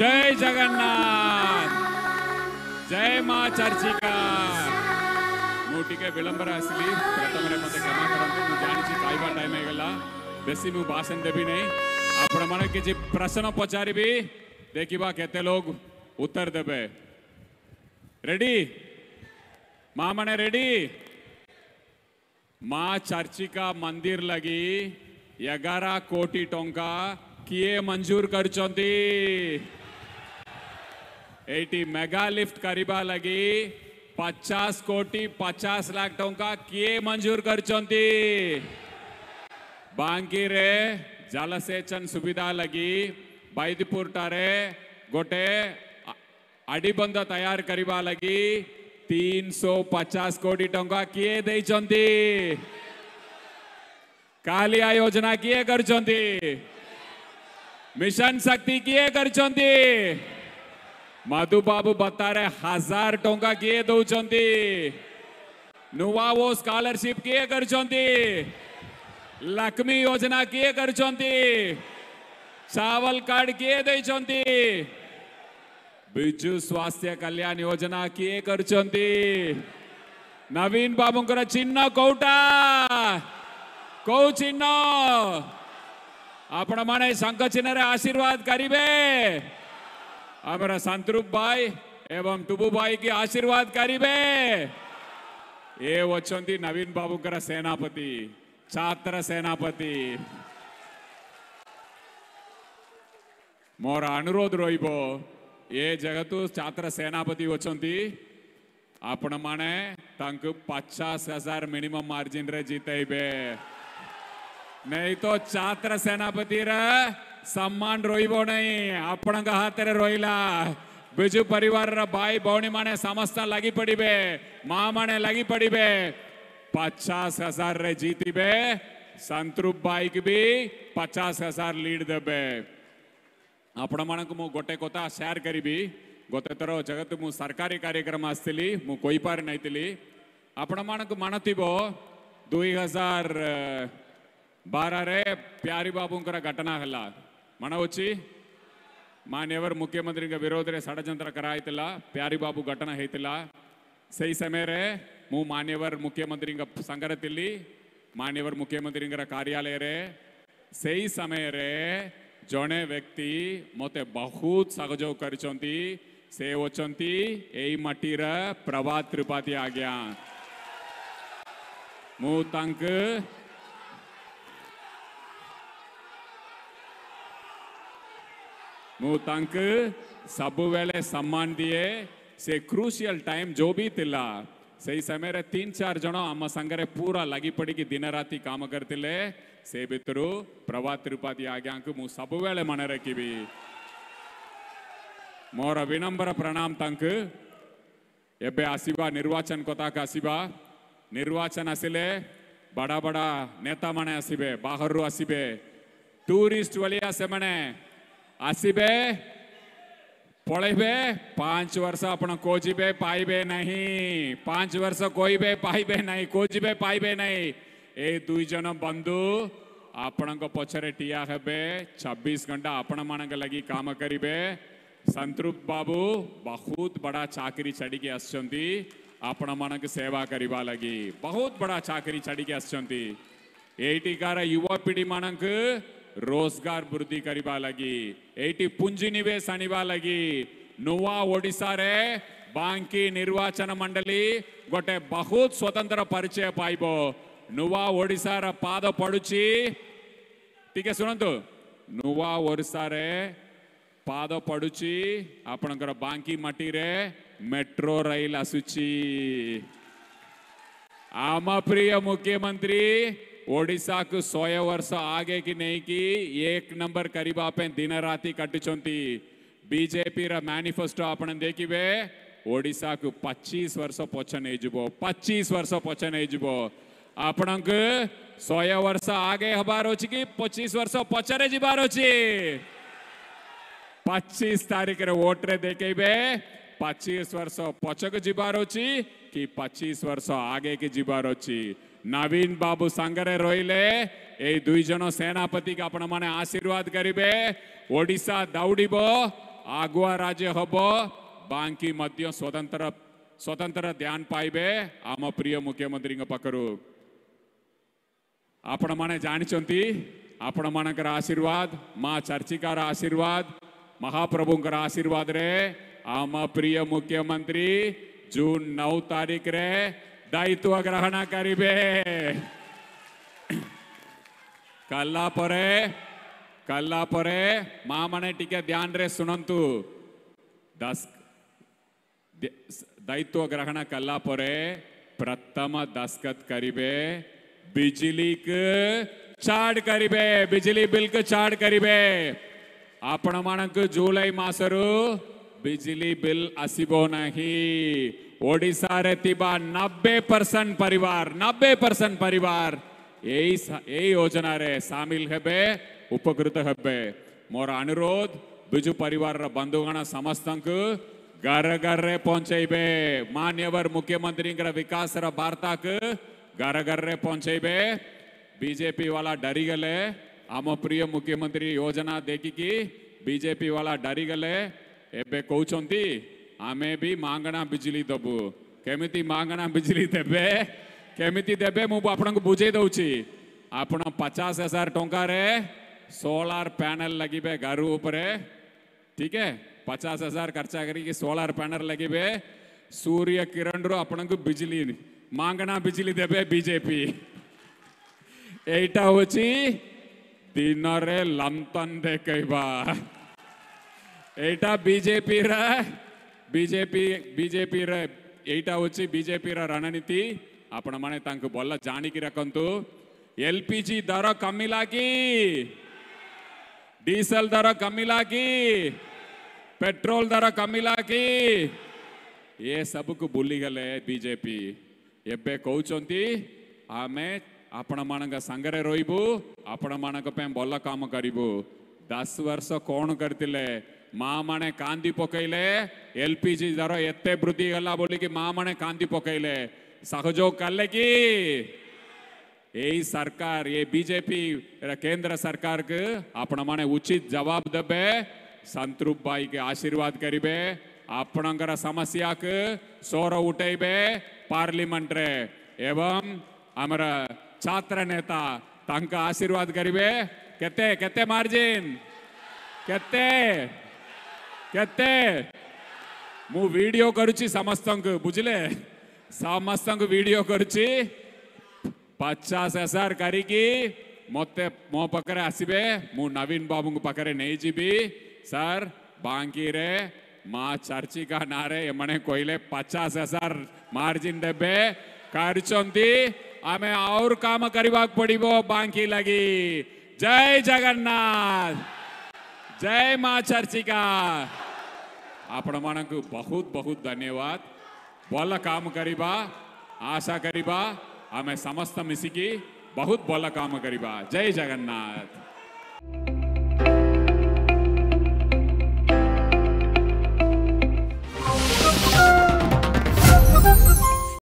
जय जगन्नाथ जय मां चर्चिका मोटी के विलंबरा असली प्रथम रे मते क्षमा करंतु मु जानि छी काई बार टाइम हे बेसी मु भाषण देबी नहीं आपन मन के जे प्रश्न पचारीबी देखिबा केते लोग उत्तर देबे रेडी मां माने रेडी मां चर्चिका मंदिर लगी एगार कोटी टंका किए मंजूर कर चंती एटी मेगा लिफ्ट करीबा लगी पचास कोटी पचास लाख टंका किए मंजूर कर बांकी रे जलसेचन सुविधा लगी बैदपुर बैदीपुरटारे गोटे अड़बंध तैयार करवा लगी तीन सौ पचास कोटी टंका किए दे कालिया योजना किए कर मिशन शक्ति किए कर मधु बाबू बता रहे हजार टोंगा किए दौरान नुआ वो स्कॉलरशिप किए कर लक्ष्मी योजना किए कर चावल कार्ड किए दे बिजु स्वास्थ्य कल्याण योजना किए कर नवीन बाबू चिन्ह कौटा कौ चिन्ह आपण मैंने शंख चिन्ह आशीर्वाद करें हमारा संतरूप भाई एवं टुबू भाई की आशीर्वाद करीबे ये वे नवीन बाबू सेनापति छात्र सेनापति मोर अनुरोध रोइबो ये जगत छात्र सेनापति वे आपण मैने पचास हजार मिनिमम मार्जिन रे जीत नहीं तो छात्र सेनापति रे सम्मान रोईब नहीं आपण हाथ में रहा बिजु परिवार भाई भौणी माने समस्त लगी पड़े माँ माने लगी पड़े पचास हजार रे जीतबे संतरूप भाई भी पचास हजार लीड देबे आपण मानक मु गोटे कथा सेयार करी गोटे थर जगत मु सरकारी कार्यक्रम आसली मु कोई पार नहीं आपण मानक मानतीब दुई हजार बारह प्यारी बाबूंकर घटना है ಮನವಚ್ಚಿ ಮಾನ್ಯವರು ಮುಖ್ಯಮಂತ್ರಿಗೆ ವಿರೋಧರೆ ಷಡಜಂತ್ರಕರ ಆಯ್ತಿಲ್ಲ ಬಾಬು ಘಟನೆ ಐತಿಲ್ಲ ಸೈ ಸಮಯರೆ ಮೂ ಮಾನ್ಯವರ್ ಮುಖ್ಯಮಂತ್ರಿಗ ಸಂಗರತಿಲ್ಲಿ ಮಾನ್ಯವರ್ ಮುಖ್ಯಮಂತ್ರಿಂಗರ ಕಾರ್ಯಾಲಯ ಸೈ ಸಮಯರೆ ರೇ ವ್ಯಕ್ತಿ ବ୍ୟକ୍ତି ಬಹುತ್ ବହୁତ ସହଯୋଗ ಸೇ ସେ ଅଛନ୍ତି ಮಟ್ಟಿರ ମାଟିର ପ୍ରଭାତ ಆಗ್ಯಾ ಮೂ ತಂಕ सब ಸಬ್ಬು ವೇಳೆ ಸಮ್ಮಾನ್ದಿಯೇ से क्रूशियल टाइम जो भी तिल्ला सही समय रे तीन चार जन आम संगे पूरा लगी पड़ी दिन राति काम करते से भितर प्रभा तिरुपति आज्ञा को मु सब वेले मन रखी मोर विनम्र प्रणाम तंक एबे आसवा निर्वाचन कथाक आसवा निर्वाचन आसिले बड़ा बड़ा नेता मैंने आसबे बाहर आसबे टूरिस्ट वालिया से मैंने आसबे पढ़े पांच वर्ष आपण खोजे पाइबे नहीं पांच वर्ष कहबे पाइबे नहीं खोजे पाइबे नहीं ए दुई जन बंधु आपण को पछरे टिया हेबे छब्बीस घंटा आपण मान के लगी काम करेंगे संतृप बाबू बहुत बड़ा चाकरी चढ़ी के आसचंदी आपण मान के सेवा करवा लगी बहुत बड़ा चाकरी चढ़ी के छड़ी एटी कार युवा पीढ़ी मानक रोजगार वृद्धि करवा लगी ನುವಾ ಒಡಿಸಾರೆ ಬಾಂಕಿ ಿವೇಶ ಆಗಿ ನಡ ನಿರ್ವಾಳಿ ಗ್ರಚಯ ಪೂವಾರ ಶುನಾರೆ ಆಂಕಿ ಮಾಟಿ ಮೆಟ್ರೋ ರೈಲ್ ಆಸು ಆಮ ಪ್ರಿಯ ಮುಖ್ಯಮಂತ್ರಿ ओडिशा को सोए वर्ष आगे की नहीं की एक नंबर करीब आप दिन राति कटी बीजेपी रा मैनिफेस्टो आपने देखी ओडिशा को पच्चीस वर्ष पोचन हो 25 वर्ष पोचन हो आपण को शहे वर्ष आगे हबार अच्छे कि पचीस वर्ष पचर जीवार अच्छे पचीस तारीख रे देखे पचीस वर्ष पचक जीवार अच्छी कि पचीस वर्ष आगे की जीवार अच्छी નવીન બાબુ સાંગરે રોઈલે એ દુઈજનો સેનાપતિકે આપણને આશીર્વાદ કરીબે ઓડિશા દાઉડિબ આગુઆ રાજ્ય હબ બાંકી મધ્ય સ્વતંત્ર સ્વતંત્ર ધ્યાન પાઇબે આમ પ્રિય મુખ્યમંત્રીଙ୍କ પાખରୁ આપણମାନେ ଜାଣିଛନ୍ତି ଆପଣମାନଙ୍କର ଆଶୀର୍ବାଦ ମା ଚର୍ଚ୍ଚିକାର ଆଶୀର୍ବାଦ ମହାପ୍ରଭୁଙ୍କର ଆଶୀର୍ବାଦରେ ଆମ ପ୍ରିୟ ମୁଖ୍ୟମନ୍ତ୍ରୀ ଜୁନ୍ ନଅ ତାରିଖରେ दायित्व ग्रहण करे कल्ला परे मामने टिके ध्यान रे सुनंतु दस दायित्व ग्रहण कल्ला प्रथम दस्खत करे बिजली के चार्ड करीबे बिजली बिल के चार्ड करे आपण मानक जुलाई मासरू बिजली बिल आसबो नहीं ઓડિશા રે તિબા નબ્બે પરસન્ટ પરિવાર નબ્બે પરસન્ટ પરિવાર એઈ એઈ યોજનારે સામિલ હેબે ઉપકૃત હેબે મોર અનુરોધ બીજુ પરિવારર બંધુગણ સમસ્તંકુ ઘર ઘરે પહોંચેબે માન્યવર મુખ્યમંત્રીંગર વિકાસર વાર્તાક ઘર ઘરે પહોંચેબે બીજેપી વાળા ડરી ગલે આમ પ્રિય મુખ્યમંત્રી યોજના દેખીકી બીજેપી વાળા ડરી ગલે એબે કહુંચંતી आमे भी मांगना बिजली दबु केमिति मांगना बिजली देबे केमिति देबे मु आपन को बुझे दउची आपन 50000 टंका रे सोलर पैनल लगीबे घर ऊपर ठीक है 50000 खर्चा करी के सोलर पैनल लगीबे सूर्य किरण रो आपन को बिजली मांगना बिजली देबे बीजेपी एटा होची दिन रे लमतन देखैबा एटा बीजेपी रे ಬಿಜೆಪಿ ಬಿಜೆಪಿರ ಏಟಾ ಹೋಗಿ ಬಿಜೆಪಿರ ರಣನೀತಿ ଆପଣମାନେ ତାଙ୍କୁ ଭଲ ଜାଣିକି ରଖନ୍ତୁ ଏଲ୍ପିଜି ଦର କମିଲା କି ଡିଜେଲ ଦର କମିଲା କି ପେଟ୍ରୋଲ ଦର କମିଲା କି ଏ ସବୁକୁ ଭୁଲିଗଲେ ବିଜେପି ଏବେ କହୁଛନ୍ତି ଆମେ ଆପଣମାନଙ୍କ ସାଙ୍ଗରେ ରହିବୁ ଆପଣମାନଙ୍କ ପାଇଁ ଭଲ କାମ କରିବୁ ଦଶ ବର୍ଷ କ'ଣ କରିଥିଲେ ಮಾಮಣೆ ಕಾಂದಿ ಪೊಕೈಲೆ ಎಲ್ ಪಿ ಜಿ ದರ ಎತ್ತೆ ಬೃದ್ಧಿಗೆಲ್ಲ ಬೋಲಿಗೆ ಮಾಮಣೆ ಕಾಂದಿ ಪೊಕೈಲೆ ಸಹಜೋಗ ಕಲ್ಲಕಿ यही सरकार ये बीजेपी केंद्र सरकार के अपने उचित जवाब दबे संतरूप भाई के आशीर्वाद करीबे अपना समस्या के सौर उठेबे पार्लियामेंट रे एवं हमारा छात्र नेता तंका आशीर्वाद करीबे कहते कहते मार्जिन कहते કેતે હું વિડીયો કરુચી સમસ્તંકુ બુજલે સમસ્તંકુ વિડીયો કરુચી પચાસ હજાર કરીકી મતે મો પકરે આસબે હું નવીન બાબુંકુ પકરે નહીં જીવી સર બાંકીરે మా చర్చిగా నారే ఎమ్మనే కొయిలే పచాస్ హజార్ మార్జిన్ డెబ్బే ఖర్చుంది ఆమె ఆరు కామ కరివాక్ పడిబో బాంకీ లగి జై జగన్నాథ్ జై మా చర్చిగా आपणमाणक बहुत बहुत धन्यवाद बोल काम करीबा आशा करीबा हमें समस्त मिसिकी बहुत बोल काम करीबा जय जगन्नाथ